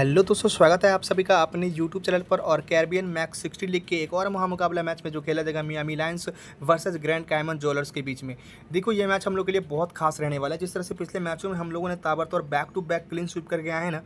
hello दोस्तों स्वागत है आप सभी का अपने यूट्यूब चैनल पर और कैरबियन मैक्स सिक्सटी लीग के एक और महामुकाबला मैच में जो खेला जाएगा Miami Lions versus Grand Cayman जोलर्स के बीच में देखो ये मैच हम लोग के लिए बहुत खास रहने वाला है जिस तरह से पिछले मैचों में हम लोगों ने ताबड़तौर back to back clean sweep करके आए हैं ना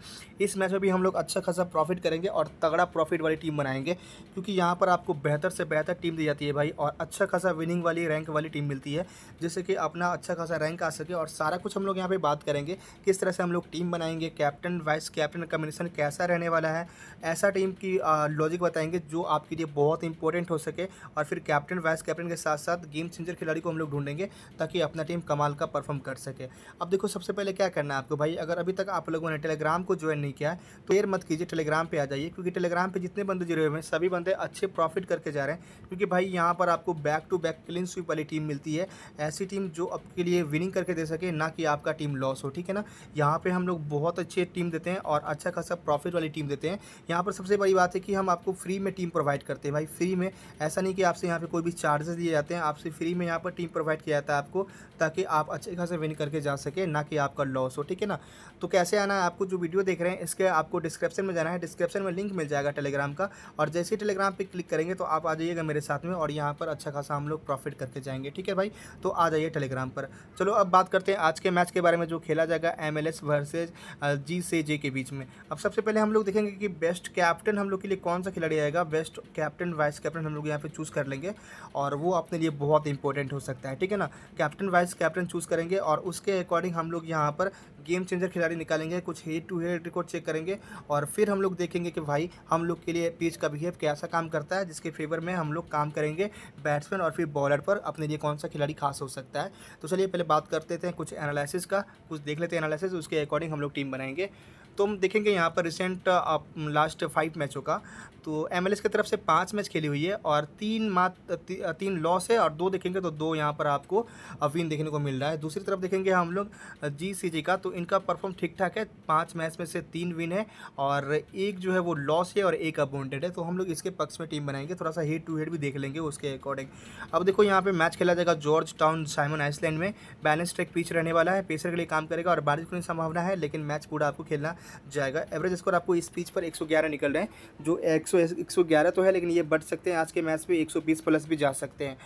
इस मैच में भी हम लोग अच्छा खासा प्रॉफिट करेंगे और तगड़ा प्रॉफिट वाली टीम बनाएंगे क्योंकि यहाँ पर आपको बेहतर से बेहतर टीम दी जाती है भाई और अच्छा खासा विनिंग वाली रैंक वाली टीम मिलती है जिससे कि अपना अच्छा खासा रैंक आ सके और सारा कुछ हम लोग यहाँ पर बात करेंगे किस तरह से हम लोग टीम बनाएंगे captain vice captain combination question कैसा रहने वाला है ऐसा टीम की लॉजिक बताएंगे जो आपके लिए बहुत इंपॉर्टेंट हो सके और फिर कैप्टन वाइस कैप्टन के साथ साथ गेम चेंजर खिलाड़ी को हम लोग ढूंढेंगे ताकि अपना टीम कमाल का परफॉर्म कर सके अब देखो सबसे पहले क्या करना है आपको भाई अगर अभी तक आप लोगों ने टेलीग्राम को ज्वाइन नहीं किया तो देर मत कीजिए टेलीग्राम पर आ जाइए क्योंकि टेलीग्राम पर जितने बंदे जुड़े हुए हैं सभी बंदे अच्छे प्रॉफिट करके जा रहे हैं क्योंकि भाई यहाँ पर आपको back to back clean sweep वाली टीम मिलती है ऐसी टीम जो आपके लिए विनिंग करके दे सके ना कि आपका टीम लॉस हो ठीक है ना यहाँ पर हम लोग बहुत अच्छी टीम देते हैं और अच्छा सा प्रॉफिट वाली टीम देते हैं यहाँ पर सबसे बड़ी बात है कि हम आपको फ्री में टीम प्रोवाइड करते हैं भाई फ्री में ऐसा नहीं कि आपसे यहाँ पर कोई भी चार्जेस दिए जाते हैं आपसे फ्री में यहाँ पर टीम प्रोवाइड किया जाता है आपको ताकि आप अच्छे खासे विन करके जा सके ना कि आपका लॉस हो ठीक है ना तो कैसे आना है आपको जो वीडियो देख रहे हैं इसके आपको डिस्क्रिप्शन में जाना है डिस्क्रिप्शन में लिंक मिल जाएगा टेलीग्राम का और जैसे ही टेलीग्राम पर क्लिक करेंगे तो आप आ जाइएगा मेरे साथ में और यहाँ पर अच्छा खासा हम लोग प्रॉफिट करके जाएंगे ठीक है भाई तो आ जाइए टेलीग्राम पर चलो अब बात करते हैं आज के मैच के बारे में जो खेला जाएगा एम एल वर्सेज जी से जे के बीच में अब सबसे पहले हम लोग देखेंगे कि बेस्ट कैप्टन हम लोग के लिए कौन सा खिलाड़ी आएगा बेस्ट कैप्टन वाइस कैप्टन हम लोग यहाँ पे चूज़ कर लेंगे और वो अपने लिए बहुत इंपॉर्टेंट हो सकता है ठीक है ना कैप्टन वाइस कैप्टन चूज़ करेंगे और उसके अकॉर्डिंग हम लोग यहाँ पर गेम चेंजर खिलाड़ी निकालेंगे कुछ head to head record check करेंगे और फिर हम लोग देखेंगे कि भाई हम लोग के लिए पिच का बिहेव कैसा काम करता है जिसके फेवर में हम लोग काम करेंगे बैट्समैन और फिर बॉलर पर अपने लिए कौन सा खिलाड़ी खास हो सकता है तो चलिए पहले बात करते थे कुछ एनालिसिस का कुछ देख लेते हैं एनालिसिस उसके अकॉर्डिंग हम लोग टीम बनाएंगे तो हम देखेंगे यहाँ पर रिसेंट लास्ट फाइव मैचों का तो एम की तरफ से पाँच मैच खेली हुई है और तीन मात ती, तीन लॉस है और दो देखेंगे तो दो यहाँ पर आपको अफीन देखने को मिल रहा है दूसरी तरफ देखेंगे हम लोग जी सी जी का तो इनका परफॉर्म ठीक ठाक है पाँच मैच में से तीन विन है और एक जो है वो लॉस है और एक अपॉइंटेड है तो हम लोग इसके पक्ष में टीम बनाएंगे थोड़ा सा हेड टू हेड भी देख लेंगे उसके अकॉर्डिंग अब देखो यहाँ पर मैच खेला जाएगा जॉर्ज टाउन साइमन आइसलैंड में बैलेंस ट्रैक पीच रहने वाला है पेसर के लिए काम करेगा और बारिश की संभावना है लेकिन मैच पूरा आपको खेलना जाएगा एवरेज स्कोर आपको इस पिच पर 111 निकल रहे हैं जो 100 111 तो है लेकिन ये बढ़ सकते हैं आज के मैच में 120 प्लस भी जा सकते हैं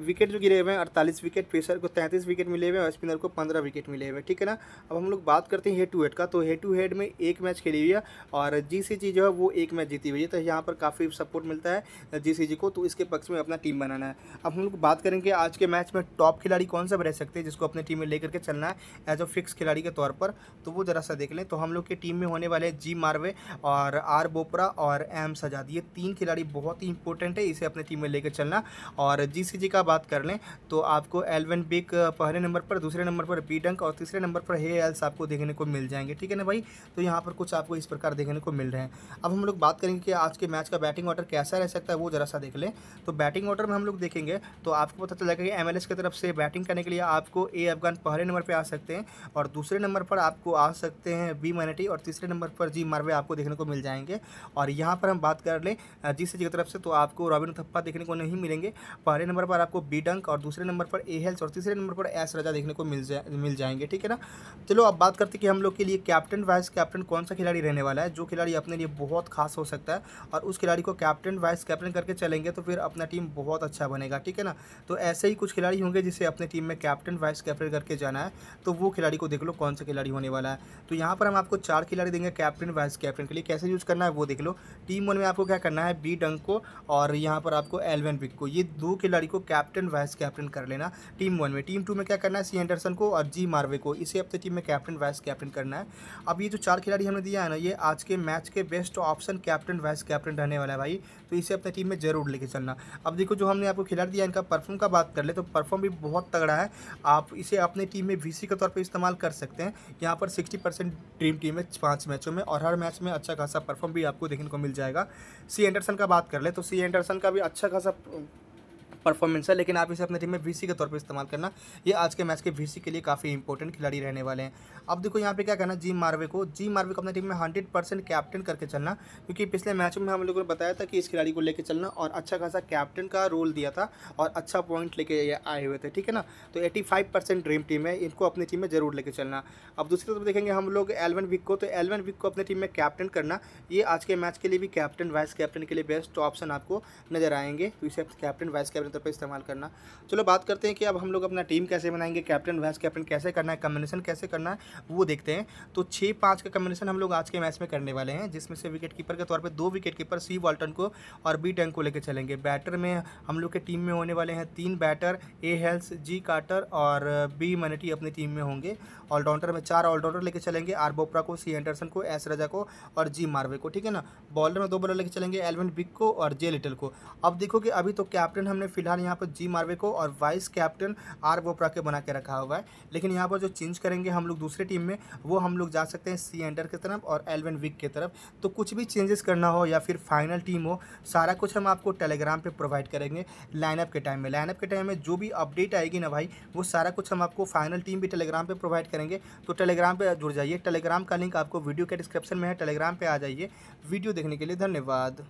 विकेट जो गिरे हुए हैं अड़तालीस विकेट पेसर को तैंतीस विकेट मिले हुए हैं और स्पिनर को पंद्रह विकेट मिले हुए हैं ठीक है ना अब हम लोग बात करते हैं हेड टू हेड का तो हेड टू हेड में एक मैच खेली हुई है और जी जो है वो एक मैच जीती हुई है तो यहाँ पर काफ़ी सपोर्ट मिलता है जी को तो इसके पक्ष में अपना टीम बनाना है अब हम लोग बात करेंगे आज के मैच में टॉप खिलाड़ी कौन सा रह सकते हैं जिसको अपने टीम में लेकर के चलना है एज अ फिक्स खिलाड़ी के तौर पर तो वो ज़रा सा देख लें तो हम लोग की टीम में होने वाले जी मार्वे और आर बोपरा और एम सजाद ये तीन खिलाड़ी बहुत ही इंपॉर्टेंट है इसे अपने टीम में लेकर चलना और जी का बात कर लें तो आपको एलवन बिक पहले नंबर पर दूसरे नंबर पर बी डंक और तीसरे नंबर पर हे एल्स आपको देखने को मिल जाएंगे ठीक है ना भाई तो यहाँ पर कुछ आपको इस प्रकार देखने को मिल रहे हैं अब हम लोग बात करेंगे कि आज के मैच का बैटिंग ऑर्डर कैसा रह सकता है वो जरा सा देख लें तो बैटिंग ऑर्डर में हम लोग देखेंगे तो आपको पता चलेगा कि एम की तरफ से बैटिंग करने के लिए आपको ए अफगान पहले नंबर पर आ सकते हैं और दूसरे नंबर पर आपको आ सकते हैं बी मैनेटी और तीसरे नंबर पर जी मार्वे आपको देखने को मिल जाएंगे और यहाँ पर हम बात कर लें जी सी जी की तरफ से तो आपको रॉबिन थप्पा देखने को नहीं मिलेंगे पहले नंबर पर आपको बी डंक और दूसरे नंबर पर ए हेल्स और तीसरे नंबर पर एस रजा देखने को मिल जाए मिल जाएंगे ठीक है ना चलो अब बात करते हैं कि हम लोग के लिए कैप्टन वाइस कैप्टन कौन सा खिलाड़ी रहने वाला है जो खिलाड़ी अपने लिए बहुत खास हो सकता है और उस खिलाड़ी को कैप्टन वाइस कैप्टन करके चलेंगे तो फिर अपना टीम बहुत अच्छा बनेगा ठीक है ना तो ऐसे ही कुछ खिलाड़ी होंगे जिसे अपने टीम में कैप्टन वाइस कैप्टन करके जाना है तो वो खिलाड़ी को देख लो कौन सा खिलाड़ी होने वाला है तो यहाँ पर हम आपको चार खिलाड़ी देंगे कैप्टन वाइस कैप्टन के लिए कैसे यूज़ करना है वो देख लो टीम वन में आपको क्या करना है बी डंक को और यहाँ पर आपको एलवन विक को ये दो खिलाड़ी को कैप्टन वाइस कैप्टन कर लेना टीम वन में टीम टू में क्या करना है सी एंडरसन को और जी मार्वे को इसे अपने टीम में कैप्टन वाइस कैप्टन करना है अब ये जो चार खिलाड़ी हमने दिया है ना ये आज के मैच के best option captain vice captain रहने वाला है भाई तो इसे अपने टीम में जरूर लेके चलना अब देखो जो हमने आपको खिलाड़ी दिया इनका परफॉर्म का बात कर ले तो परफॉर्म भी बहुत तगड़ा है आप इसे अपने टीम में वी के तौर पर इस्तेमाल कर सकते हैं यहाँ पर सिक्सटी परसेंट ड्रीम टीम है पाँच मैचों में और हर मैच में अच्छा खासा परफॉर्म भी आपको देखने को मिल जाएगा सी एंडरसन का बात कर ले तो सी एंडरसन का भी अच्छा खासा परफॉर्मेंस है लेकिन आप इसे अपने टीम में वीसी के तौर पर इस्तेमाल करना ये आज के मैच के वीसी के लिए काफ़ी इंपॉर्टेंट खिलाड़ी रहने वाले हैं अब देखो यहाँ पे क्या कहना जी मार्वे को जी मार्वे को अपने टीम में हंड्रेड परसेंट कैप्टन करके चलना क्योंकि पिछले मैचों में हम लोगों ने बताया था कि इस खिलाड़ी को लेकर चलना और अच्छा खासा कैप्टन का रोल दिया था और अच्छा पॉइंट लेके आए हुए थे ठीक है ना तो eighty five percent dream team है इनको अपनी टीम में जरूर लेकर चलना अब दूसरी तरफ देखेंगे हम लोग एलवन विक को तो एलवन विक को अपनी टीम में कैप्टन करना ये आज के मैच के लिए भी कैप्टन वाइस कैप्टन के लिए बेस्ट ऑप्शन आपको नजर आएंगे तो इसे कैप्टन वाइस कैप्टन तौर पर इस्तेमाल करना चलो बात करते हैं कि अब हम लोग अपना टीम कैसे बनाएंगे कैप्टन वाइस कैप्टन कैसे करना है कम्बिनेशन कैसे करना है वो देखते हैं तो छः पाँच का कम्बिनेशन हम लोग आज के मैच में करने वाले हैं जिसमें से विकेट कीपर के तौर पर दो विकेट कीपर सी वॉल्टन को और बी टैंक को लेकर चलेंगे बैटर में हम लोग के टीम में होने वाले हैं तीन batter A Hales G Carter और बी मनेटी अपनी टीम में होंगे ऑलराउंडर में चार ऑलराउंडर लेके चलेंगे आर बोपरा को सी एंडरसन को एस रजा को और जी मार्वे को ठीक है ना बॉलर में दो बॉलर लेके चलेंगे एलविन बिग को और जे लिटल को अब देखो कि अभी तो कैप्टन हमने फिलहाल यहाँ पर जी मार्वे को और वाइस कैप्टन आर वोपरा के बना के रखा हुआ है लेकिन यहाँ पर जो चेंज करेंगे हम लोग दूसरे टीम में वो हम लोग जा सकते हैं सी एंडर की तरफ और एलवन विक की तरफ तो कुछ भी चेंजेस करना हो या फिर फाइनल टीम हो सारा कुछ हम आपको टेलीग्राम पर प्रोवाइड करेंगे लाइनअप के टाइम में लाइनअप के टाइम में जो भी अपडेट आएगी ना भाई वो सारा कुछ हम आपको फाइनल टीम भी टेलीग्राम पर प्रोवाइड करेंगे तो टेलीग्राम पर जुड़ जाइए टेलीग्राम का लिंक आपको वीडियो के डिस्क्रिप्शन में है टेलीग्राम पर आ जाइए वीडियो देखने के लिए धन्यवाद